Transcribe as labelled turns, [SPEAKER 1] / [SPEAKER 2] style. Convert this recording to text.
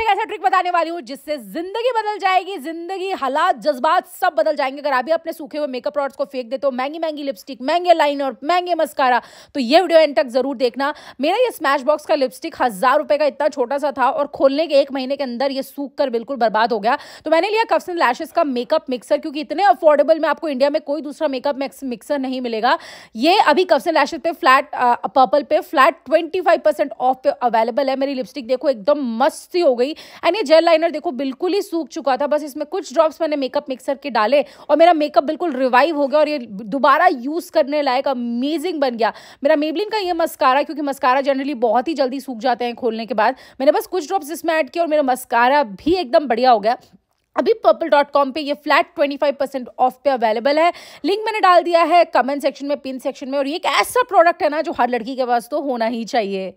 [SPEAKER 1] एक ऐसा ट्रिक बताने वाली हूँ जिससे जिंदगी बदल जाएगी जिंदगी हालात जज्बात सब बदल जाएंगे अगर आप भी अपने सूखे हुए मेकअप प्रोडक्ट्स को फेंक देते हो महंगी महंगी लिपस्टिक महंगे लाइनर महंगे मस्कारा तो ये वीडियो एंड तक जरूर देखना मेरा ये स्मैश बॉक्स का लिपस्टिक हजार रुपए का इतना छोटा सा था और खोलने के एक महीने के अंदर ये सूख कर बिल्कुल बर्बाद हो गया तो मैंने लिया कफ्स एंड लैशेज का मेकअप मिक्सर क्योंकि इतने अफोर्डेबल में आपको इंडिया में कोई दूसरा मेकअप मिक्सर नहीं मिलेगा ये अभी कफ्स एंड लैशेज पे फ्लैट पर्पल पे फ्लैट ट्वेंटी ऑफ पे अवेलेबल है मेरी लिपस्टिक देखो एकदम मस्ती हो गई गई एंड ये जेल लाइनर देखो बिल्कुल ही सूख चुका था बस इसमें कुछ ड्रॉप्स मैंने मेकअप मिक्सर के डाले और मेरा मेकअप बिल्कुल रिवाइव हो गया और ये दोबारा यूज़ करने लायक अमेजिंग बन गया मेरा मेबलिन का ये मस्कारा क्योंकि मस्कारा जनरली बहुत ही जल्दी सूख जाते हैं खोलने के बाद मैंने बस कुछ ड्रॉप्स इसमें ऐड किया और मेरा मस्कारा भी एकदम बढ़िया हो गया अभी पर्पल डॉट कॉम पर यह flat twenty five percent off पे अवेलेबल है लिंक मैंने डाल दिया है कमेंट सेक्शन में पिन सेक्शन में और ये एक ऐसा प्रोडक्ट है ना जो हर लड़की के पास तो होना ही चाहिए